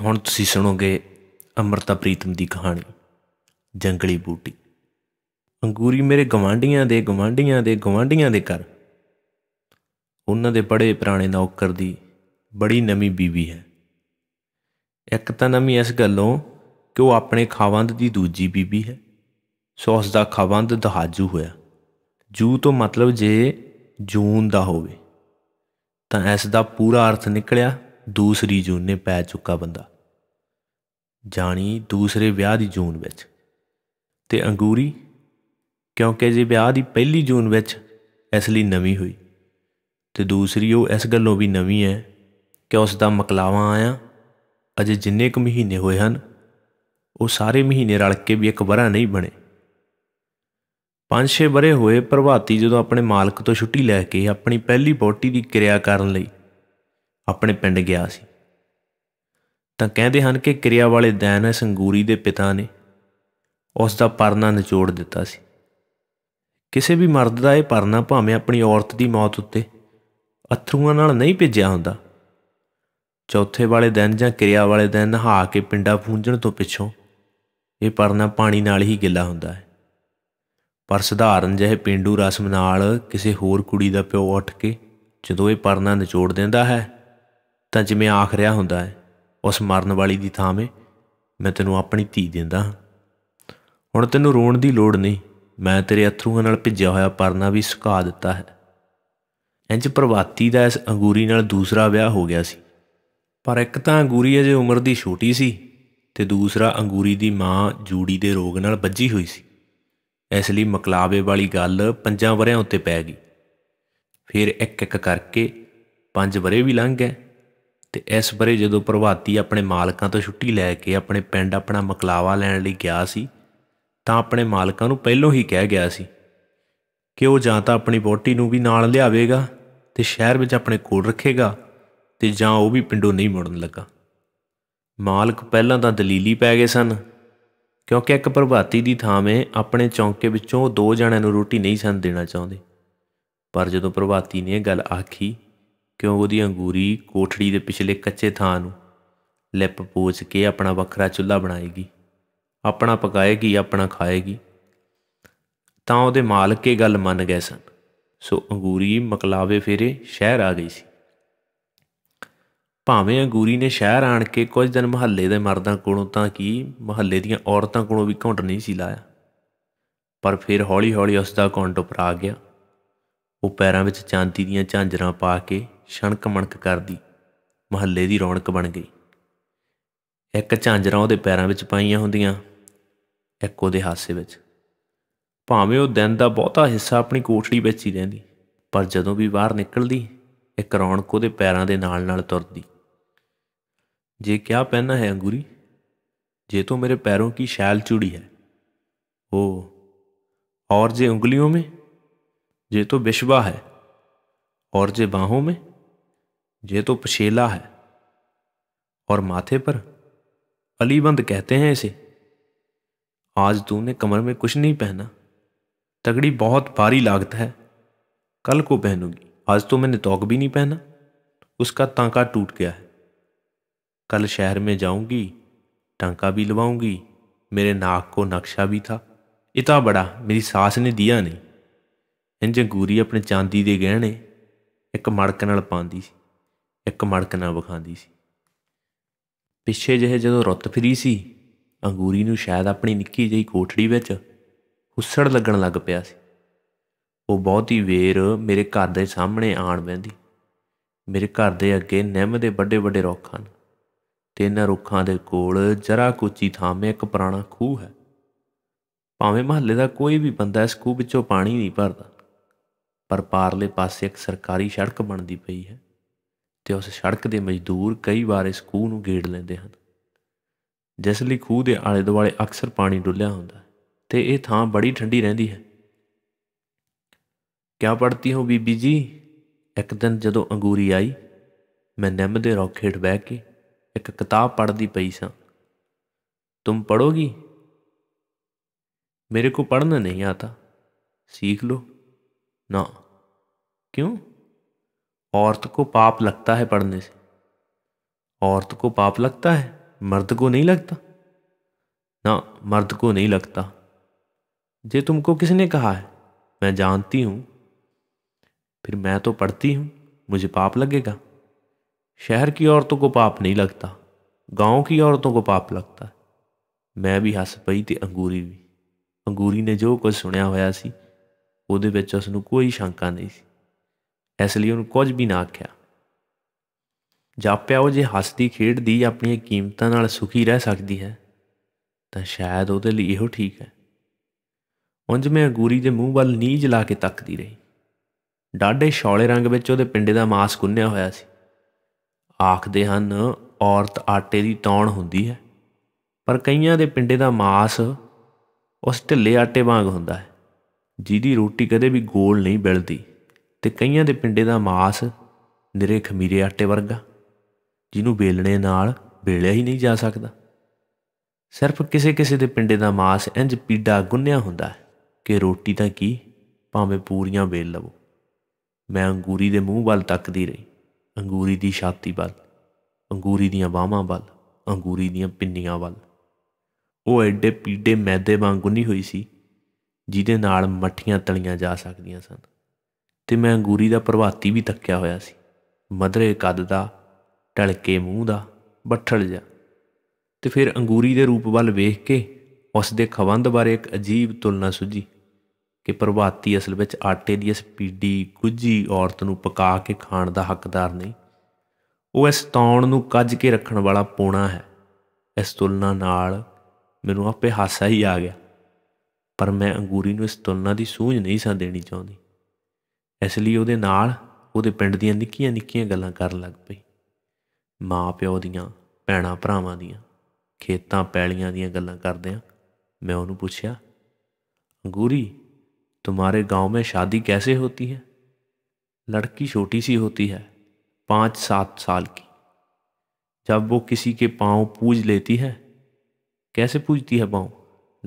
ਹੁਣ ਤੁਸੀਂ ਸੁਣੋਗੇ ਅਮਰਤਾ ਪ੍ਰੀਤਮ ਦੀ ਕਹਾਣੀ ਜੰਗਲੀ ਬੂਟੀ ਅੰਗੂਰੀ ਮੇਰੇ ਗਵਾਂਡੀਆਂ ਦੇ ਗਵਾਂਡੀਆਂ ਦੇ ਗਵਾਂਡੀਆਂ ਦੇ ਘਰ ਉਹਨਾਂ ਦੇ ਬੜੇ ਪੁਰਾਣੇ ਨੌਕਰ ਦੀ ਬੜੀ ਨਵੀਂ ਬੀਵੀ ਹੈ ਇੱਕ ਤਾਂ ਨਵੀਂ ਇਸ ਗੱਲੋਂ ਕਿ ਉਹ ਆਪਣੇ ਖਾਵੰਦ ਦੀ ਦੂਜੀ ਬੀਬੀ ਹੈ ਸੋ ਉਸ ਦਾ ਖਾਵੰਦ ਦਹਾਜੂ ਹੋਇਆ ਜੂ ਤੋਂ ਮਤਲਬ ਜੇ ਜੂਨ ਦਾ ਹੋਵੇ ਤਾਂ ਇਸ ਦਾ ਪੂਰਾ ਅਰਥ ਨਿਕਲਿਆ ਦੂਸਰੀ ਜੂਨ ਨੇ ਪੈ ਚੁੱਕਾ ਬੰਦਾ ਜਾਣੀ ਦੂਸਰੇ ਵਿਆਹ ਦੀ ਜੂਨ ਵਿੱਚ ਤੇ ਅੰਗੂਰੀ ਕਿਉਂਕਿ ਜੇ ਵਿਆਹ ਦੀ ਪਹਿਲੀ ਜੂਨ ਵਿੱਚ ਇਸ ਲਈ ਨਵੀਂ ਹੋਈ ਤੇ ਦੂਸਰੀ ਉਹ ਇਸ ਗੱਲੋਂ ਵੀ ਨਵੀਂ ਹੈ ਕਿ ਉਸ ਦਾ ਮਕਲਾਵਾ ਆਇਆ ਅਜੇ ਜਿੰਨੇ ਕੁ ਮਹੀਨੇ ਹੋਏ ਹਨ ਉਹ ਸਾਰੇ ਮਹੀਨੇ ਰਲ ਕੇ ਵੀ ਇੱਕ ਵਰਾ ਨਹੀਂ ਬਣੇ 5-6 ਬਰੇ ਹੋਏ ਪ੍ਰਭਾਤੀ ਜਦੋਂ ਆਪਣੇ ਮਾਲਕ ਤੋਂ ਛੁੱਟੀ ਲੈ ਕੇ ਆਪਣੀ ਪਹਿਲੀ ਬੋਟੀ ਦੀ ਕਿਰਿਆ ਕਰਨ ਲਈ ਆਪਣੇ ਪਿੰਡ ਗਿਆ ਸੀ ਤਾਂ ਕਹਿੰਦੇ ਹਨ ਕਿ ਕਿਰਿਆ ਵਾਲੇ ਦੈਨ ਸੰਗੂਰੀ ਦੇ ਪਿਤਾ ਨੇ ਉਸ ਦਾ ਪਰਨਾ ਨਿਚੋੜ ਦਿੱਤਾ ਸੀ ਕਿਸੇ ਵੀ ਮਰਦ ਦਾ ਇਹ ਪਰਨਾ ਭਾਵੇਂ ਆਪਣੀ ਔਰਤ ਦੀ ਮੌਤ ਉੱਤੇ ਅਥਰੂਆਂ ਨਾਲ ਨਹੀਂ ਭੇਜਿਆ ਹੁੰਦਾ ਚੌਥੇ ਵਾਲੇ ਦਿਨ ਜਾਂ ਕਿਰਿਆ ਵਾਲੇ ਦਿਨ ਨਹਾ ਕੇ ਪਿੰਡਾ ਪੂੰਝਣ ਤੋਂ ਪਿੱਛੋਂ ਇਹ ਪਰਨਾ ਪਾਣੀ ਨਾਲ ਹੀ ਗਿੱਲਾ ਹੁੰਦਾ ਹੈ ਪਰ ਸਧਾਰਨ ਜਿਹੇ ਪਿੰਡੂ ਰਸਮ ਨਾਲ ਕਿਸੇ ਹੋਰ ਕੁੜੀ ਦਾ ਪਿਓ ਉੱਠ ਕੇ ਜਦੋਂ ਇਹ ਪਰਨਾ ਨਿਚੋੜ ਦਿੰਦਾ ਹੈ ਤਾਂ ਜਿਵੇਂ ਆਖ ਰਿਹਾ ਹੁੰਦਾ ਹੈ ਉਸ ਮਰਨ ਵਾਲੀ ਦੀ ਥਾਂ 'ਤੇ ਮੈਂ ਤੈਨੂੰ ਆਪਣੀ ਧੀ ਦਿੰਦਾ ਹਾਂ ਹੁਣ ਤੈਨੂੰ ਰੋਣ ਦੀ ਲੋੜ ਨਹੀਂ ਮੈਂ ਤੇਰੇ ਅਥਰੂਆਂ ਨਾਲ ਭਿੱਜਿਆ ਹੋਇਆ ਪਰਨਾ ਵੀ ਸੁਕਾ ਦਿੱਤਾ ਹੈ ਇੰਜ ਪ੍ਰਵਾਤੀ ਦਾ ਇਸ ਅੰਗੂਰੀ ਨਾਲ ਦੂਸਰਾ ਵਿਆਹ ਹੋ ਗਿਆ ਸੀ ਪਰ ਇੱਕ ਤਾਂ ਅੰਗੂਰੀ ਅਜੇ ਉਮਰ ਦੀ ਛੋਟੀ ਸੀ ਤੇ ਦੂਸਰਾ ਅੰਗੂਰੀ ਦੀ ਮਾਂ ਜੂੜੀ ਦੇ ਰੋਗ ਨਾਲ ਬੱਜੀ ਹੋਈ ਸੀ ਇਸ ਲਈ ਮਕਲਾਵੇ ਵਾਲੀ ਗੱਲ ਪੰਜਾਂ ਵਰਿਆਂ ਉੱਤੇ ਪੈ ਗਈ ਫਿਰ ਇੱਕ ਇੱਕ ਕਰਕੇ ਪੰਜ ਵਰੇ ਵੀ ਲੰਘ ਗਏ ਤੇ ਇਸ ਬਰੇ ਜਦੋਂ ਪ੍ਰਭਾਤੀ ਆਪਣੇ ਮਾਲਕਾਂ ਤੋਂ ਛੁੱਟੀ ਲੈ ਕੇ ਆਪਣੇ ਪਿੰਡ ਆਪਣਾ ਮਕਲਾਵਾ ਲੈਣ ਲਈ ਗਿਆ ਸੀ ਤਾਂ ਆਪਣੇ ਮਾਲਕਾਂ ਨੂੰ ਪਹਿਲਾਂ ਹੀ ਕਹਿ ਗਿਆ ਸੀ ਕਿ ਉਹ ਜਾਂ ਤਾਂ ਆਪਣੀ ਬੋਟੀ ਨੂੰ ਵੀ ਨਾਲ ਲਿਆਵੇਗਾ ਤੇ ਸ਼ਹਿਰ ਵਿੱਚ ਆਪਣੇ ਕੋਲ ਰੱਖੇਗਾ ਤੇ ਜਾਂ ਉਹ ਵੀ ਪਿੰਡੋਂ ਨਹੀਂ ਮੁੜਨ ਲੱਗਾ ਮਾਲਕ ਪਹਿਲਾਂ ਤਾਂ ਦਲੀਲੀ ਪੈ ਗਏ ਸਨ ਕਿਉਂਕਿ ਇੱਕ ਪ੍ਰਭਾਤੀ ਦੀ ਥਾਂਵੇਂ ਆਪਣੇ ਚੌਂਕੇ ਵਿੱਚੋਂ ਦੋ ਜਣਿਆਂ ਨੂੰ ਰੋਟੀ ਨਹੀਂ ਸਨ ਦੇਣਾ ਚਾਹੁੰਦੇ ਪਰ ਜਦੋਂ ਪ੍ਰਭਾਤੀ ਨੇ ਇਹ ਗੱਲ ਆਖੀ ਕਿਉਂ ਉਹਦੀ ਅੰਗੂਰੀ ਕੋਠੜੀ ਦੇ ਪਿਛਲੇ ਕੱਚੇ ਥਾਂ ਨੂੰ ਲਿਪ ਪੋਚ ਕੇ ਆਪਣਾ ਵੱਖਰਾ ਚੁੱਲ੍ਹਾ ਬਣਾਏਗੀ ਆਪਣਾ ਪਕਾਏਗੀ ਆਪਣਾ ਖਾਏਗੀ ਤਾਂ ਉਹਦੇ ਮਾਲਕ ਇਹ ਗੱਲ ਮੰਨ ਗਏ ਸਨ ਸੋ ਅੰਗੂਰੀ ਮਕਲਾਵੇ ਫੇਰੇ ਸ਼ਹਿਰ ਆ ਗਈ ਸੀ ਭਾਵੇਂ ਅੰਗੂਰੀ ਨੇ ਸ਼ਹਿਰ ਆਣ ਕੇ ਕੁਝ ਦਿਨ ਮਹੱਲੇ ਦੇ ਮਰਦਾਂ ਕੋਲੋਂ ਤਾਂ ਕੀ ਮਹੱਲੇ ਦੀਆਂ ਔਰਤਾਂ ਕੋਲੋਂ ਵੀ ਘੁੰਟ ਨਹੀਂ ਸੀ ਲਾਇਆ ਪਰ ਫਿਰ ਹੌਲੀ-ਹੌਲੀ ਉਸ ਦਾ ਘੁੰਡ ਉਪਰ ਆ ਗਿਆ ਉਹ ਪੈਰਾਂ ਵਿੱਚ ਚਾਂਦੀ ਦੀਆਂ ਝਾਂਜਰਾਂ ਪਾ ਕੇ ਛਣਕ ਮਣਕ ਕਰਦੀ ਮਹੱਲੇ ਦੀ ਰੌਣਕ ਬਣ ਗਈ ਇੱਕ ਝਾਂਜਰਾ ਉਹਦੇ ਪੈਰਾਂ ਵਿੱਚ ਪਾਈਆਂ ਹੁੰਦੀਆਂ ਇੱਕ ਉਹਦੇ ਹਾਸੇ ਵਿੱਚ ਭਾਵੇਂ ਉਹ ਦਿਨ ਦਾ ਬਹੁਤਾ ਹਿੱਸਾ ਆਪਣੀ ਕੋਠੜੀ ਵਿੱਚ ਹੀ ਰਹਿੰਦੀ ਪਰ ਜਦੋਂ ਵੀ ਬਾਹਰ ਨਿਕਲਦੀ ਇੱਕ ਰੌਣਕ ਉਹਦੇ ਪੈਰਾਂ ਦੇ ਨਾਲ-ਨਾਲ ਤੁਰਦੀ ਜੇ ਕਿਆ ਪਹਿਨਾ ਹੈ ਅੰਗੂਰੀ ਜੇ ਤੋ ਮੇਰੇ ਪੈਰੋਂ ਕੀ ਸ਼ੈਲ ਚੂੜੀ ਹੈ ਉਹ ਔਰ ਜੇ ਉਂਗਲੀਆਂ ਮੇ ਜੇ ਤੋ ਵਿਸ਼ਵਾ ਹੈ ਔਰ ਜੇ ਬਾਹੋਂ ਮੇ ये तो पशेला है और माथे पर अलीबंद कहते हैं इसे आज तूने कमर में कुछ नहीं पहना तगड़ी बहुत भारी लागत है कल को पहनूंगी आज तो मैंने तोक भी नहीं पहना उसका तांका टूट गया है कल शहर में जाऊंगी टांका भी लवाऊंगी मेरे नाक को नक्शा भी था इतना बड़ा मेरी सास ने दिया नहीं ਇੰਜ अपने चांदी के गहने एक मड़क ਮੜਕ ਨਾਲ ਇੱਕ ਮੜਕ ਨਾ ਸੀ ਪਿੱਛੇ ਜਿਹੇ ਜਦੋਂ ਰੁੱਤ ਫਰੀ ਸੀ ਅੰਗੂਰੀ ਨੂੰ ਸ਼ਾਇਦ ਆਪਣੀ ਨਿੱਕੀ ਜਿਹੀ ਕੋਠੜੀ ਵਿੱਚ ਹੁਸੜ ਲੱਗਣ ਲੱਗ ਪਿਆ ਸੀ ਉਹ ਬਹੁਤੀ ਵੇਰ ਮੇਰੇ ਘਰ ਦੇ ਸਾਹਮਣੇ ਆਣ ਬੈਂਦੀ ਮੇਰੇ ਘਰ ਦੇ ਅੱਗੇ ਨਿੰਮ ਦੇ ਵੱਡੇ ਵੱਡੇ ਰੁੱਖ ਹਨ ਤੇ ਇਹਨਾਂ ਰੁੱਖਾਂ ਦੇ ਕੋਲ ਜਰਾ ਕੁਚੀ ਥਾਂ 'ਮੇ ਇੱਕ ਪੁਰਾਣਾ ਖੂਹ ਹੈ ਭਾਵੇਂ ਮਹੱਲੇ ਦਾ ਕੋਈ ਵੀ ਬੰਦਾ ਇਸ ਖੂਹ ਵਿੱਚੋਂ ਪਾਣੀ ਨਹੀਂ ਭਰਦਾ ਪਰ ਪਾਰਲੇ ਪਾਸੇ ਇੱਕ ਸਰਕਾਰੀ ਸੜਕ ਬਣਦੀ ਪਈ ਹੈ ਤੇ ਉਸ ਸੜਕ ਦੇ ਮਜ਼ਦੂਰ ਕਈ ਵਾਰ ਇਸ ਖੂਹ ਨੂੰ ਗੇੜ ਲੈਂਦੇ ਹਨ ਜਿਸ ਲਈ ਖੂਹ ਦੇ ਆਲੇ ਦੁਆਲੇ ਅਕਸਰ ਪਾਣੀ ਡੁੱਲਿਆ ਹੁੰਦਾ ਤੇ ਇਹ ਥਾਂ ਬੜੀ ਠੰਡੀ ਰਹਿੰਦੀ ਹੈ ਕਿਆ ਪੜਤੀ ਹੋ ਬੀਬੀ ਜੀ ਇੱਕ ਦਿਨ ਜਦੋਂ ਅੰਗੂਰੀ ਆਈ ਮੈਂ ਨਿੰਮ ਦੇ ਰੌਖੇਟ ਬਹਿ ਕੇ ਇੱਕ ਕਿਤਾਬ ਪੜਦੀ ਪਈ ਸਾਂ ਤੂੰ ਪੜੋਗੀ ਮੇਰੇ ਕੋ ਪੜਨਾ ਨਹੀਂ ਆਤਾ ਸਿੱਖ ਲੋ ਨਾ ਕਿਉਂ औरत को पाप लगता है पढ़ने से औरत को पाप लगता है मर्द को नहीं लगता ना मर्द को नहीं लगता जे तुमको किसने कहा है मैं जानती हूँ फिर मैं तो पढ़ती हूँ मुझे पाप लगेगा शहर की औरतों को पाप नहीं लगता गांव की औरतों को पाप लगता है मैं भी ਹੱਸ पई तो अंगूरी भी अंगूरी ने जो कुछ ਸੁਣਿਆ ਹੋਇਆ ਸੀ कोई शंका नहीं ਨੂੰ ਇਸ ਲਈ ਉਹਨੂੰ ਕੁਝ ਵੀ ਨਾ ਆਖਿਆ ਜਾਪਿਆ ਉਹ ਜੇ ਹੱਸਦੀ ਖੇਡਦੀ ਆਪਣੀਆਂ ਕੀਮਤਾਂ ਨਾਲ ਸੁਖੀ ਰਹਿ ਸਕਦੀ ਹੈ ਤਾਂ ਸ਼ਾਇਦ ਉਹਦੇ ਲਈ ਇਹੋ ਠੀਕ ਹੈ ਉੰਜ ਮੈਂ ਅੰਗੂਰੀ ਦੇ ਮੂੰਹ ਵੱਲ ਨੀਝ ਲਾ ਕੇ ਤੱਕਦੀ ਰਹੀ ਡਾਢੇ ਛੋਲੇ ਰੰਗ ਵਿੱਚ ਉਹਦੇ ਪਿੰਡੇ ਦਾ ਮਾਸ ਗੁੰਨਿਆ ਹੋਇਆ ਸੀ ਆਖਦੇ ਹਨ ਔਰਤ ਆਟੇ ਦੀ ਤੌਣ ਹੁੰਦੀ ਹੈ ਪਰ ਕਈਆਂ ਦੇ ਪਿੰਡੇ ਦਾ ਮਾਸ ਉਸ ਢਿੱਲੇ ਆਟੇ ਵਾਂਗ ਹੁੰਦਾ ਹੈ ਜਿਹਦੀ ਰੋਟੀ ਕਦੇ ਵੀ ਗੋਲ ਨਹੀਂ ਬਿਲਦੀ ਤੇ ਕਈਆਂ ਦੇ ਪਿੰਡੇ ਦਾ ਮਾਸ ਨਿਰੇ ਖਮੀਰੇ ਆਟੇ ਵਰਗਾ ਜਿਹਨੂੰ ਵੇਲਣੇ ਨਾਲ ਵੇਲਿਆ ਹੀ ਨਹੀਂ ਜਾ ਸਕਦਾ ਸਿਰਫ ਕਿਸੇ ਕਿਸੇ ਦੇ ਪਿੰਡੇ ਦਾ ਮਾਸ ਇੰਜ ਪੀੜਾ ਗੁੰਨਿਆ ਹੁੰਦਾ ਕਿ ਰੋਟੀ ਤਾਂ ਕੀ ਭਾਵੇਂ ਪੂਰੀਆਂ ਵੇਲ ਲਵੋ ਮੈਂ ਅੰਗੂਰੀ ਦੇ ਮੂੰਹ ਵੱਲ ਤੱਕਦੀ ਰਹੀ ਅੰਗੂਰੀ ਦੀ ਛਾਤੀ ਵੱਲ ਅੰਗੂਰੀ ਦੀਆਂ ਬਾਹਾਂ ਵੱਲ ਅੰਗੂਰੀ ਦੀਆਂ ਪਿੰਨੀਆਂ ਵੱਲ ਉਹ ਐਡੇ ਪੀੜੇ ਮੈਦੇ ਵਾਂਗੂ ਨਹੀਂ ਹੋਈ ਸੀ ਜਿਹਦੇ ਨਾਲ ਮੱਠੀਆਂ ਤਲੀਆਂ ਜਾ ਸਕਦੀਆਂ ਸਨ ਤੇ ਮੈਂ ਅੰਗੂਰੀ ਦਾ ਪ੍ਰਭਾਤੀ ਵੀ ਤੱਕਿਆ ਹੋਇਆ ਸੀ ਮਧਰੇ ਕੱਦ ਦਾ ਟਲਕੇ ਮੂੰਹ ਦਾ ਬੱਠਲ ਜਾ ਤੇ ਫਿਰ ਅੰਗੂਰੀ ਦੇ ਰੂਪ ਵੱਲ ਵੇਖ ਕੇ ਉਸ ਦੇ ਖਵੰਦ ਬਾਰੇ ਇੱਕ ਅਜੀਬ ਤੁਲਨਾ ਸੁਝੀ ਕਿ ਪ੍ਰਭਾਤੀ ਅਸਲ ਵਿੱਚ ਆਟੇ ਦੀ ਇਸ ਪੀੜੀ ਗੁੱਜੀ ਔਰਤ ਨੂੰ ਪਕਾ ਕੇ ਖਾਣ ਦਾ ਹੱਕਦਾਰ ਨਹੀਂ ਉਹ ਇਸ ਤੌਣ ਨੂੰ ਕੱਜ ਕੇ ਰੱਖਣ ਵਾਲਾ ਪੋਣਾ ਹੈ ਇਸ ਤੁਲਨਾ ਨਾਲ ਮੈਨੂੰ ਆਪੇ ਹਾਸਾ ਹੀ ਆ ਗਿਆ ਪਰ ਮੈਂ ਅੰਗੂਰੀ ਨੂੰ ਇਸ ਤੁਲਨਾ ਦੀ ਸੂਝ ਨਹੀਂ ਸਾਂ ਦੇਣੀ ਚਾਹੁੰਦੀ ਇਸ ਲਈ ਉਹਦੇ ਨਾਲ ਉਹਦੇ ਪਿੰਡ ਦੀਆਂ ਨਿੱਕੀਆਂ ਨਿੱਕੀਆਂ ਗੱਲਾਂ ਕਰਨ ਲੱਗ ਪਈ ਮਾਂ ਪਿਓ ਦੀਆਂ ਭੈਣਾਂ ਭਰਾਵਾਂ ਦੀਆਂ ਖੇਤਾਂ ਪੈਲੀਆਂ ਦੀਆਂ ਗੱਲਾਂ ਕਰਦਿਆਂ ਮੈਂ ਉਹਨੂੰ ਪੁੱਛਿਆ अंगूरी तुम्हारे गांव में शादी कैसे होती है लड़की छोटी सी होती है पाँच सात साल की जब वो किसी के पाँव पूज लेती है कैसे पूजती है पाँव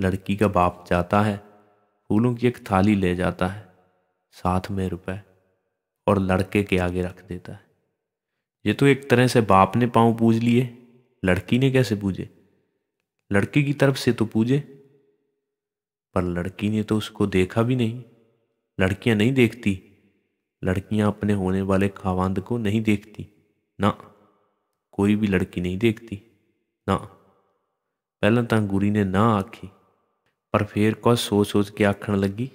लड़की का बाप जाता है फूलों की एक थाली ले जाता है साथ में रुपए और लड़के के आगे रख देता है ये तो एक तरह से बाप ने पाँव पूज लिए लड़की ने कैसे पूजे लड़के की तरफ से तो पूजे पर लड़की ने तो उसको देखा भी नहीं लड़कियां नहीं देखती लड़कियां अपने होने वाले खावांद को नहीं देखती ना कोई भी लड़की नहीं देखती ना पहला तो ਗੁਰੀ ने ना आखी पर फिर ਕੁਝ सोच सोच के ਆਖਣ लगी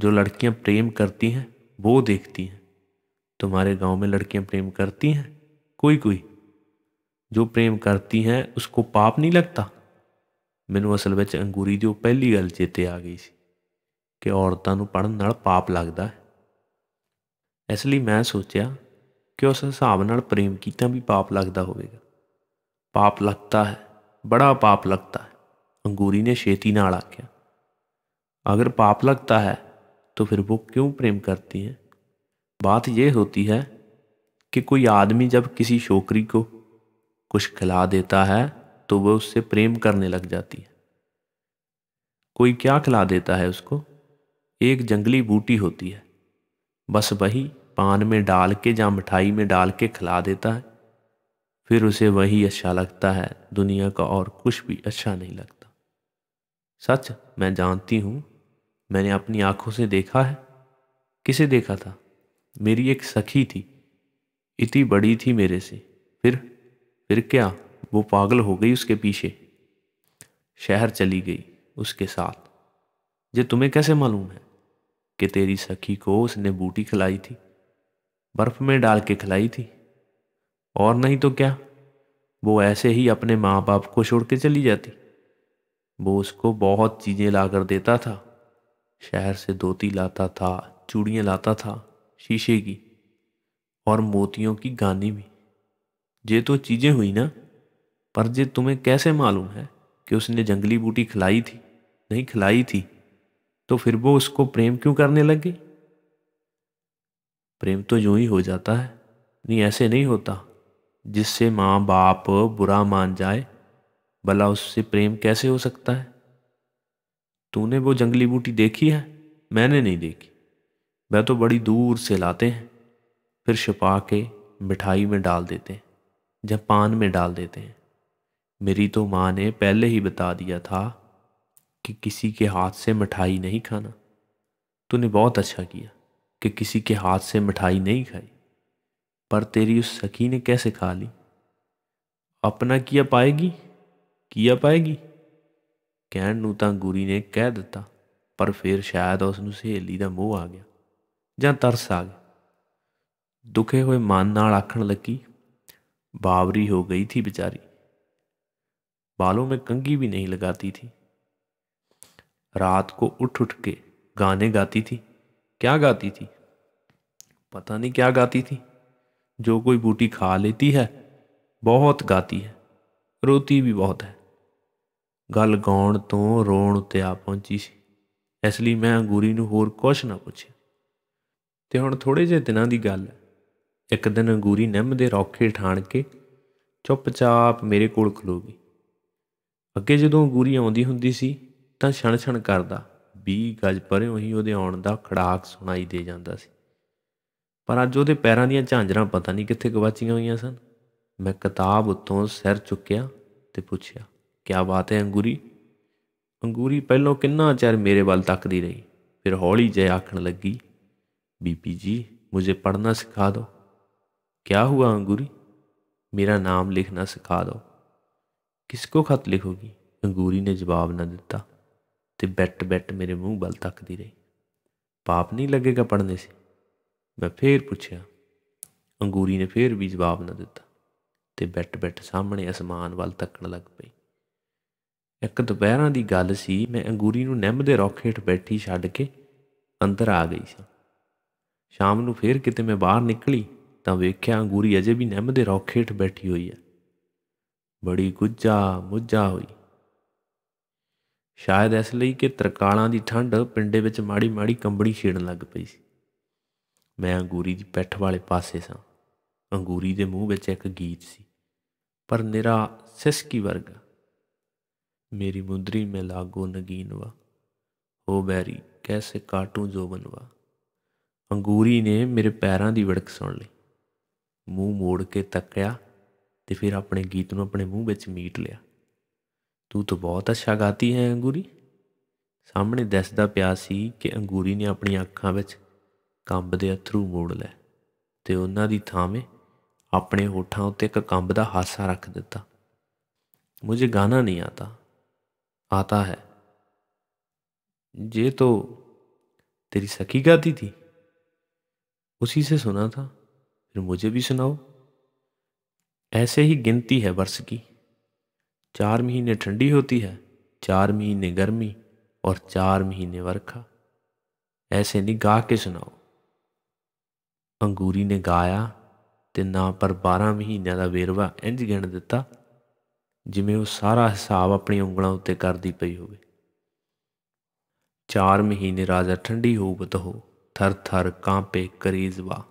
जो लड़कियां प्रेम करती हैं वो देखती हैं तुम्हारे गांव में लड़कियां प्रेम करती हैं कोई कोई ਜੋ ਪ੍ਰੇਮ ਕਰਤੀ ਹੈ ਉਸਕੋ ਪਾਪ ਨਹੀਂ ਲੱਗਦਾ ਮੈਨੂੰ ਅਸਲ ਵਿੱਚ ਅੰਗੂਰੀ ਦੀ ਉਹ ਪਹਿਲੀ ਗੱਲ ਚੇਤੇ ਆ ਗਈ ਸੀ ਕਿ ਔਰਤਾਂ ਨੂੰ ਪੜਨ ਨਾਲ ਪਾਪ ਲੱਗਦਾ ਹੈ ਇਸ ਲਈ ਮੈਂ ਸੋਚਿਆ ਕਿ ਉਸ ਹਿਸਾਬ ਨਾਲ ਪ੍ਰੇਮ ਕੀਤਾ ਵੀ ਪਾਪ ਲੱਗਦਾ ਹੋਵੇਗਾ ਪਾਪ ਲੱਗਦਾ ਹੈ ਬੜਾ ਪਾਪ ਲੱਗਦਾ ਹੈ ਅੰਗੂਰੀ ਨੇ ਛੇਤੀ ਨਾਲ ਆਖਿਆ ਅਗਰ ਪਾਪ ਲੱਗਦਾ ਹੈ तो फिर वो क्यों प्रेम करती हैं बात यह होती है कि कोई आदमी जब किसी छोकरी को कुछ खिला देता है तो वह उससे प्रेम करने लग जाती है कोई क्या खिला देता है उसको एक जंगली बूटी होती है बस वही पान में डाल के या मिठाई में डाल के खिला देता है फिर उसे वही अच्छा लगता है दुनिया का और कुछ भी अच्छा नहीं लगता सच मैं जानती हूँ मैंने अपनी आंखों से देखा है किसे देखा था मेरी एक सखी थी इतनी बड़ी थी मेरे से फिर फिर क्या वो पागल हो गई उसके पीछे शहर चली गई उसके साथ ये तुम्हें कैसे मालूम है कि तेरी सखी को उसने बूटी खिलाई थी बर्फ में डाल के खिलाई थी और नहीं तो क्या वो ऐसे ही अपने माँ बाप को छोड़ के चली जाती वो उसको बहुत चीज़ें लाकर देता था शहर से धोती लाता था चूड़ियाँ लाता था शीशे की और मोतियों की गानी भी ये तो चीज़ें हुई ना पर जे तुम्हें कैसे मालूम है कि उसने जंगली बूटी खिलाई थी नहीं खिलाई थी तो फिर वो उसको प्रेम क्यों करने गई प्रेम तो यूं ही हो जाता है नहीं ऐसे नहीं होता जिससे माँ बाप बुरा मान जाए भला उससे प्रेम कैसे हो सकता है तूने वो जंगली बूटी देखी है मैंने नहीं देखी वह तो बड़ी दूर से लाते हैं फिर छुपा के मिठाई में डाल देते हैं या पान में डाल देते हैं मेरी तो माँ ने पहले ही बता दिया था कि किसी के हाथ से मिठाई नहीं खाना तूने बहुत अच्छा किया कि किसी के हाथ से मिठाई नहीं खाई पर तेरी उस सखी ने कैसे खा ली अपना किया पाएगी किया पाएगी કેન નુ તા ગુરી ને કહી દેતા પર ફેર શાયદ ઉસ નુ સહેલી દા મોહ આ ગયા જ તારસ આ ગયા દુખે હોઈ માન નાલ આખણ લગી બાબરી હો ગઈ થી બિચારી بالوں મે કંગી ભી નહીં લગાતી થી રાત કો ઉઠ ઉઠ કે ગીત ગાતી થી ક્યા ગાતી થી પતા નહીં ક્યા ગાતી થી જો કોઈ બૂટી ખા લેતી હે બહોત ગાતી હે રોતી ભી બહોત ਗੱਲ ਗਾਉਣ ਤੋਂ ਰੋਣ ਤੇ ਆ ਪਹੁੰਚੀ ਸੀ ਇਸ ਲਈ ਮੈਂ ਅੰਗੂਰੀ ਨੂੰ ਹੋਰ ਕੁਝ ਨਾ ਪੁੱਛਿਆ ਤੇ ਹੁਣ ਥੋੜੇ ਜਿਹੇ ਦਿਨਾਂ ਦੀ ਗੱਲ ਹੈ ਇੱਕ ਦਿਨ ਅੰਗੂਰੀ ਨਿੰਮ ਦੇ ਰੌਖੇ ਠਾਣ ਕੇ ਚੁੱਪਚਾਪ ਮੇਰੇ ਕੋਲ ਖਲੋ ਗਈ ਅੱਗੇ ਜਦੋਂ ਅੰਗੂਰੀ ਆਉਂਦੀ ਹੁੰਦੀ ਸੀ ਤਾਂ ਛਣ ਛਣ ਕਰਦਾ 20 ਗਜ ਪਰਿਓਂ ਹੀ ਉਹਦੇ ਆਉਣ ਦਾ ਖੜਾਕ ਸੁਣਾਈ ਦੇ ਜਾਂਦਾ ਸੀ ਪਰ ਅੱਜ ਉਹਦੇ ਪੈਰਾਂ ਦੀਆਂ ਝਾਂਜਰਾਂ ਪਤਾ ਨਹੀਂ ਕਿੱਥੇ ਗਵਾਚੀਆਂ ਹੋਈਆਂ ਸਨ ਮੈਂ ਕਿਤਾਬ ਉੱਤੋਂ ਸਿਰ ਚੁੱਕਿਆ ਤੇ ਪੁੱਛਿਆ ਕੀ ਬਾਤ ਹੈ ਅੰਗੂਰੀ ਅੰਗੂਰੀ ਪਹਿਲਾਂ ਕਿੰਨਾ ਚਿਰ ਮੇਰੇ ਵੱਲ ਤੱਕਦੀ ਰਹੀ ਫਿਰ ਹੌਲੀ ਜਿਹੀ ਆਖਣ ਲੱਗੀ ਬੀਬੀ ਜੀ ਪੜਨਾ ਸਿਖਾ ਦੋ ਕਿਆ ਹੁਆ ਅੰਗੂਰੀ ਮੇਰਾ ਨਾਮ ਲਿਖਣਾ ਸਿਖਾ ਦੋ ਕਿਸ ਕੋ ਖਤ ਲਿਖੋਗੀ ਅੰਗੂਰੀ ਨੇ ਜਵਾਬ ਨਾ ਦਿੱਤਾ ਤੇ ਬੈਟ ਬੈਟ ਮੇਰੇ ਮੂੰਹ ਵੱਲ ਤੱਕਦੀ ਰਹੀ ਪਾਪ ਨਹੀਂ ਲੱਗੇਗਾ ਪੜਨੇ ਸੇ ਮੈਂ ਫੇਰ ਪੁੱਛਿਆ ਅੰਗੂਰੀ ਨੇ ਫੇਰ ਵੀ ਜਵਾਬ ਨਾ ਦਿੱਤਾ ਤੇ ਬੈਟ ਬੈਟ ਸਾਹਮਣੇ ਅਸਮਾਨ ਵੱਲ ਤੱਕਣ ਲੱਗ ਪਈ ਇੱਕ ਦੁਪਹਿਰਾਂ ਦੀ ਗੱਲ ਸੀ ਮੈਂ ਅੰਗੂਰੀ ਨੂੰ ਨਿੰਮ ਦੇ ਰੁੱਖ ਹੇਠ ਬੈਠੀ ਛੱਡ ਕੇ ਅੰਦਰ ਆ ਗਈ ਸੀ ਸ਼ਾਮ ਨੂੰ ਫੇਰ ਕਿਤੇ ਮੈਂ ਬਾਹਰ ਨਿਕਲੀ ਤਾਂ ਵੇਖਿਆ ਅੰਗੂਰੀ ਅਜੇ ਵੀ ਨਿੰਮ ਦੇ ਰੁੱਖ ਹੇਠ ਬੈਠੀ ਹੋਈ ਹੈ ਬੜੀ ਗੁੱਜਾ ਮੁੱਜਾ ਹੋਈ ਸ਼ਾਇਦ ਇਸ ਲਈ ਕਿ ਤਰਕਾਲਾਂ ਦੀ ਠੰਡ ਪਿੰਡੇ ਵਿੱਚ ਮਾੜੀ ਮਾੜੀ ਕੰਬੜੀ ਛੇੜਨ ਲੱਗ ਪਈ ਸੀ ਮੈਂ ਅੰਗੂਰੀ ਦੀ ਪੈਠ ਵਾਲੇ ਪਾਸੇ ਸਾਂ ਅੰਗੂਰੀ ਦੇ ਮੂੰਹ ਵਿੱਚ ਇੱਕ ਗੀਤ ਸੀ ਪਰ ਨਿਰਾ ਸਿਸਕੀ ਵਰਗਾ ਮੇਰੀ ਮੁੰਦਰੀ ਮੇ ਲਾਗੋ ਨਗੀਨਵਾ ਹੋ ਬੈਰੀ ਕੈਸੇ ਕਾਟੂ ਜੋਬਨਵਾ ਅੰਗੂਰੀ ਨੇ ਮੇਰੇ ਪੈਰਾਂ ਦੀ ਵੜਕ ਸੁਣ ਲਈ ਮੂੰਹ ਮੋੜ ਕੇ ਤੱਕਿਆ ਤੇ ਫਿਰ ਆਪਣੇ ਗੀਤ ਨੂੰ ਆਪਣੇ ਮੂੰਹ ਵਿੱਚ ਮੀਟ ਲਿਆ ਤੂੰ ਤਾਂ ਬਹੁਤ ਅੱਛਾ ਗਾਤੀ ਹੈ ਅੰਗੂਰੀ ਸਾਹਮਣੇ ਦੱਸਦਾ ਪਿਆ ਸੀ ਕਿ ਅੰਗੂਰੀ ਨੇ ਆਪਣੀਆਂ ਅੱਖਾਂ ਵਿੱਚ ਕੰਬਦੇ ਅਥਰੂ ਮੋੜ ਲਏ ਤੇ ਉਹਨਾਂ ਦੀ ਥਾਵੇਂ ਆਪਣੇ ਹੋਠਾਂ ਉੱਤੇ ਇੱਕ ਕੰਬਦਾ ਹਾਸਾ ਰੱਖ ਦਿੱਤਾ ਮੈਨੂੰ ਗਾਣਾ ਨਹੀਂ ਆਤਾ आता है ये तो तेरी सखी गाती थी उसी से सुना था फिर मुझे भी सुनाओ ऐसे ही गिनती है वर्ष की चार महीने ठंडी होती है चार महीने गर्मी और चार महीने वर्षा ऐसे नहीं गा के सुनाओ अंगूरी ने गाया ਤੇ ना पर बारह ਮਹੀਨਿਆਂ का वेरवा इंज ਗਿਣ दिता ਜਿਵੇਂ ਉਹ ਸਾਰਾ ਹਿਸਾਬ ਆਪਣੀ ਉਂਗਲਾਂ ਉੱਤੇ ਕਰਦੀ ਪਈ ਹੋਵੇ ਚਾਰ ਮਹੀਨੇ ਰਾਜਾ ਠੰਡੀ ਹੋ ਬਤ ਹੋ ਥਰ ਥਰ ਕਾਂਪੇ ਕਰੀਜ਼ਵਾ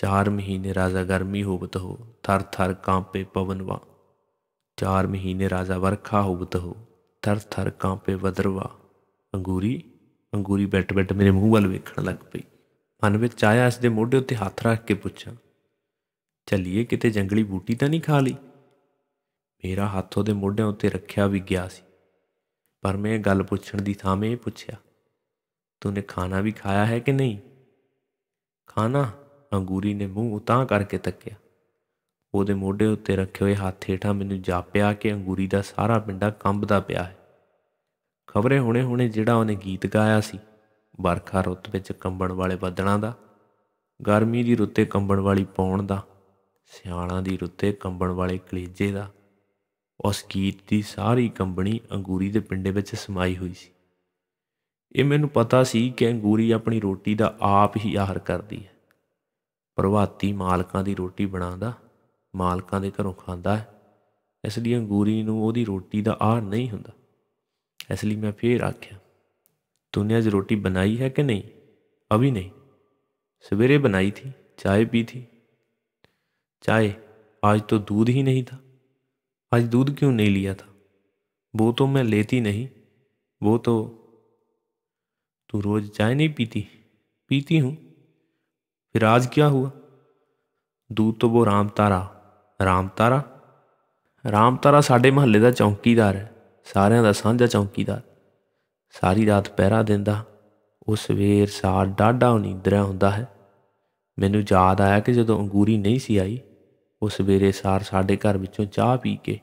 ਚਾਰ ਮਹੀਨੇ ਰਾਜਾ ਗਰਮੀ ਹੋ ਬਤ ਹੋ ਥਰ ਥਰ ਕਾਂਪੇ ਪਵਨਵਾ ਚਾਰ ਮਹੀਨੇ ਰਾਜਾ ਵਰਖਾ ਹੋ ਬਤ ਹੋ ਥਰ ਥਰ ਕਾਂਪੇ ਵਦਰਵਾ ਅੰਗੂਰੀ ਅੰਗੂਰੀ ਬੈਠ ਬੈਠ ਮੇਰੇ ਮੂੰਹ ਵੱਲ ਵੇਖਣ ਲੱਗ ਪਈ ਮਨ ਵਿੱਚ ਆਇਆ ਇਸ ਦੇ ਮੋਢੇ ਉੱਤੇ ਹੱਥ ਰੱਖ ਕੇ ਪੁੱਛਾਂ ਚੱਲੀਏ ਕਿਤੇ ਜੰਗਲੀ ਬੂਟੀ ਤਾਂ ਨਹੀਂ ਖਾ ਲਈ ਮੇਰਾ ਹੱਥ ਉਹਦੇ ਮੋਢਿਆਂ ਉੱਤੇ ਰੱਖਿਆ ਵੀ ਗਿਆ ਸੀ ਪਰ ਮੈਂ ਗੱਲ ਪੁੱਛਣ ਦੀ ਥਾਂ ਮੈਂ ਪੁੱਛਿਆ ਤੂਨੇ ਖਾਣਾ ਵੀ ਖਾਇਆ ਹੈ ਕਿ ਨਹੀਂ ਖਾਣਾ ਅੰਗੂਰੀ ਨੇ ਮੂੰਹ ਉਤਾਂ ਕਰਕੇ ਤੱਕਿਆ ਉਹਦੇ ਮੋਢੇ ਉੱਤੇ ਰੱਖੇ ਹੋਏ ਹੱਥ ਹੇਠਾਂ ਮੈਨੂੰ ਜਾਪਿਆ ਕਿ ਅੰਗੂਰੀ ਦਾ ਸਾਰਾ ਪਿੰਡਾ ਕੰਬਦਾ ਪਿਆ ਹੈ ਖਬਰੇ ਹੁਣੇ-ਹੁਣੇ ਜਿਹੜਾ ਉਹਨੇ ਗੀਤ ਗਾਇਆ ਸੀ ਬਰਖਾ ਰੁੱਤ ਵਿੱਚ ਕੰਬਣ ਵਾਲੇ ਬੱਦਲਾਂ ਦਾ ਗਰਮੀ ਦੀ ਰੁੱਤੇ ਕੰਬਣ ਵਾਲੀ ਪੌਣ ਦਾ ਸਿਆਲਾਂ ਦੀ ਰੁੱਤੇ ਕੰਬਣ ਵਾਲੇ ਕਲੇਜੇ ਦਾ ਉਸ ਗੀਤ ਦੀ ਸਾਰੀ ਕੰਬਣੀ ਅੰਗੂਰੀ ਦੇ ਪਿੰਡੇ ਵਿੱਚ ਸਮਾਈ ਹੋਈ ਸੀ ਇਹ ਮੈਨੂੰ ਪਤਾ ਸੀ ਕਿ ਅੰਗੂਰੀ ਆਪਣੀ ਰੋਟੀ ਦਾ ਆਪ ਹੀ ਆਹਰ ਕਰਦੀ ਹੈ ਪ੍ਰਵਾਤੀ ਮਾਲਕਾਂ ਦੀ ਰੋਟੀ ਬਣਾਉਂਦਾ ਮਾਲਕਾਂ ਦੇ ਘਰੋਂ ਖਾਂਦਾ ਹੈ ਇਸ ਲਈ ਅੰਗੂਰੀ ਨੂੰ ਉਹਦੀ ਰੋਟੀ ਦਾ ਆਹਰ ਨਹੀਂ ਹੁੰਦਾ ਇਸ ਲਈ ਮੈਂ ਫੇਰ ਆਖਿਆ ਨੇ ਅੱਜ ਰੋਟੀ ਬਣਾਈ ਹੈ ਕਿ ਨਹੀਂ ਅਭੀ ਨਹੀਂ ਸਵੇਰੇ ਬਣਾਈ ਥੀ ਚਾਹ ਪੀ ਥੀ ਅੱਜ ਤੋਂ ਦੁੱਧ ਹੀ ਨਹੀਂ ਥਾ आज दूध क्यों नहीं लिया था वो तो मैं लेती नहीं वो तो तू रोज चाय नहीं पीती पीती हूँ फिर आज क्या हुआ दूध तो वो ਰਾਮ ਤਾਰਾ ਰਾਮ ਤਾਰਾ ਰਾਮ ਤਾਰਾ ਸਾਡੇ ਮਹੱਲੇ ਦਾ ਚੌਂਕੀਦਾਰ ਹੈ ਸਾਰਿਆਂ ਦਾ ਸਾਂਝਾ ਚੌਂਕੀਦਾਰ ਸਾਰੀ ਰਾਤ ਪਹਿਰਾ ਦਿੰਦਾ ਉਹ ਸਵੇਰ ਸਾਰ ਡਾਢਾ ਉਨੀਂਦਰਿਆ ਹੁੰਦਾ ਹੈ ਮੈਨੂੰ ਯਾਦ ਆਇਆ ਕਿ ਜਦੋਂ ਅੰਗੂਰੀ ਨਹੀਂ ਸੀ ਆਈ ਉਹ ਸਵੇਰੇ ਸਾਰ ਸਾਡੇ ਘਰ ਵਿੱਚੋਂ ਚਾਹ ਪੀ ਕੇ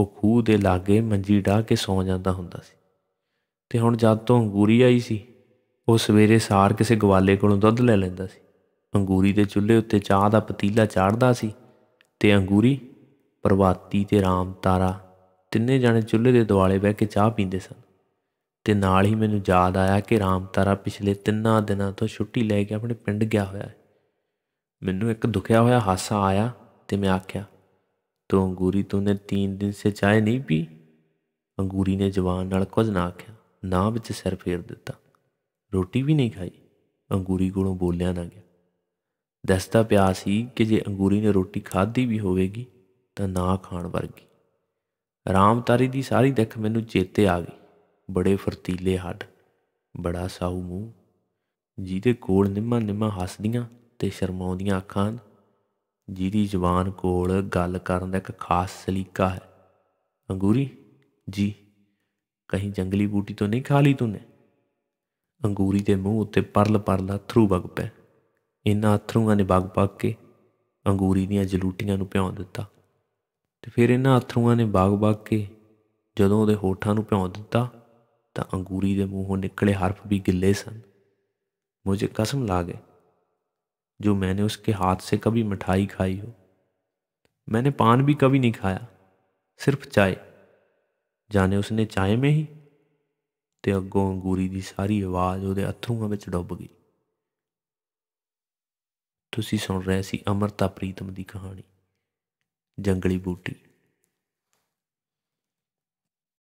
ਉਹ ਖੂਹ ਦੇ ਲਾਗੇ ਮੰਜੀ ਢਾ ਕੇ ਸੌਂ ਜਾਂਦਾ ਹੁੰਦਾ ਸੀ ਤੇ ਹੁਣ ਜਦ ਤੋਂ ਅੰਗੂਰੀ ਆਈ ਸੀ ਉਹ ਸਵੇਰੇ ਸਾਰ ਕਿਸੇ ਗਵਾਲੇ ਕੋਲੋਂ ਦੁੱਧ ਲੈ ਲੈਂਦਾ ਸੀ ਅੰਗੂਰੀ ਦੇ ਚੁੱਲ੍ਹੇ ਉੱਤੇ ਚਾਹ ਦਾ ਪਤੀਲਾ ਚਾੜਦਾ ਸੀ ਤੇ ਅੰਗੂਰੀ ਪ੍ਰਵਾਤੀ ਤੇ ਰਾਮ ਤਾਰਾ ਤਿੰਨੇ ਜਣੇ ਚੁੱਲ੍ਹੇ ਦੇ ਦੁਆਲੇ ਬਹਿ ਕੇ ਚਾਹ ਪੀਂਦੇ ਸਨ ਤੇ ਨਾਲ ਹੀ ਮੈਨੂੰ ਯਾਦ ਆਇਆ ਕਿ ਰਾਮ ਤਾਰਾ ਪਿਛਲੇ ਤਿੰਨਾਂ ਦਿਨਾਂ ਤੋਂ ਛੁੱਟੀ ਲੈ ਕੇ ਆਪਣੇ ਪਿੰਡ ਗਿਆ ਹੋਇਆ ਹੈ ਮੈਨੂੰ ਇੱਕ ਦੁਖਿਆ ਹੋਇਆ ਹਾਸਾ ਆਇਆ ਤੇ ਮੈਂ ਆਖਿਆ ਤੂੰ ਅੰਗੂਰੀ ਤੂੰ 3 ਦਿਨ ਸੇ ਚਾਹ ਨਹੀਂ ਪੀ ਅੰਗੂਰੀ ਨੇ ਜਵਾਨ ਨਾਲ ਕੁਝ ਨਾ ਆਖਿਆ ਨਾ ਵਿੱਚ ਸਿਰ ਫੇਰ ਦਿੱਤਾ ਰੋਟੀ ਵੀ ਨਹੀਂ ਖਾਈ ਅੰਗੂਰੀ ਕੋਲੋਂ ਬੋਲਿਆ ਨਾ ਗਿਆ ਦੱਸਦਾ ਪਿਆ ਸੀ ਕਿ ਜੇ ਅੰਗੂਰੀ ਨੇ ਰੋਟੀ ਖਾਧੀ ਵੀ ਹੋਵੇਗੀ ਤਾਂ ਨਾ ਖਾਣ ਵਰਗੀ ਰਾਮਤਾਰੀ ਦੀ ਸਾਰੀ ਦਿੱਖ ਮੈਨੂੰ ਚੇਤੇ ਆ ਗਈ ਬੜੇ ਫਰਤੀਲੇ ਹੱਡ ਬੜਾ ਸਾਊ ਮੂੰਹ ਜਿਹਦੇ ਕੋਲ ਨਿੰਮਾ ਨਿੰਮਾ ਹੱਸਦੀਆਂ ਤੇ ਸ਼ਰਮਾਉਂਦੀਆਂ ਅੱਖਾਂ ਜਿਹਦੀ ਜ਼ੁਬਾਨ ਕੋਲ ਗੱਲ ਕਰਨ ਦਾ ਇੱਕ ਖਾਸ ਸਲੀਕਾ ਹੈ ਅੰਗੂਰੀ ਜੀ ਕਹੀਂ ਜੰਗਲੀ ਬੂਟੀ ਤੋਂ ਨਹੀਂ ਖਾ ਲਈ ਤੂੰ ਨੇ ਅੰਗੂਰੀ ਦੇ ਮੂੰਹ ਉੱਤੇ ਪਰਲ ਪਰਲਾ ਥਰੂ ਵਗ ਪਿਆ ਇਹਨਾਂ ਅਥਰੂਆਂ ਨੇ ਬਗ ਬਗ ਕੇ ਅੰਗੂਰੀ ਦੀਆਂ ਜਲੂਟੀਆਂ ਨੂੰ ਭਿਉਂ ਦਿੱਤਾ ਤੇ ਫਿਰ ਇਹਨਾਂ ਅਥਰੂਆਂ ਨੇ ਬਾਗ ਬਾਗ ਕੇ ਜਦੋਂ ਉਹਦੇ ਹੋਠਾਂ ਨੂੰ ਭਿਉਂ ਦਿੱਤਾ ਤਾਂ ਅੰਗੂਰੀ ਦੇ ਮੂੰਹੋਂ ਨਿਕਲੇ ਹਰਫ ਵੀ ਗਿੱਲੇ ਸਨ ਮੁਝੇ ਕਸਮ ਲਾ ਗਏ जो मैंने उसके हाथ से कभी मिठाई खाई हो मैंने पान भी कभी नहीं खाया सिर्फ चाय जाने उसने चाय में ही ਤੇ ਅੱਗੋਂ ਅੰਗੂਰੀ ਦੀ ਸਾਰੀ ਆਵਾਜ਼ ਉਹਦੇ ਅਥਰੂਆਂ ਵਿੱਚ ਡੁੱਬ ਗਈ ਤੁਸੀਂ ਸੁਣ ਰਹੇ ਸੀ ਅਮਰਤਾ ਪ੍ਰੀਤਮ ਦੀ ਕਹਾਣੀ ਜੰਗਲੀ ਬੂਟੀ